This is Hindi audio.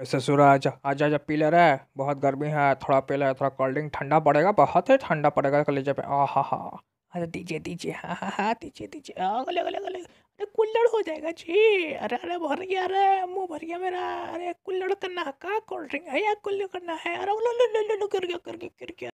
ऐसे सूरज आज आज पी ले रे बहुत गर्मी है थोड़ा पी ले थोड़ा कोल्ड ड्रिंक ठंडा पड़ेगा बहुत ही ठंडा पड़ेगा कलेजे पे आ हा हा अरे दीजिए दीजिए हाँ हाँ हाँ दीजिए दीजिए अगले हाँ, अगले अगले अरे कुल्लड़ हो जाएगा जी अरे अरे भर गया अरे मुँह भर गया मेरा अरे कुल्लड़ करना है का कोल्ड ड्रिंक है या कुल्लड़ करना है अरे लो लो लो लो गिर गया गिर गया गिर गया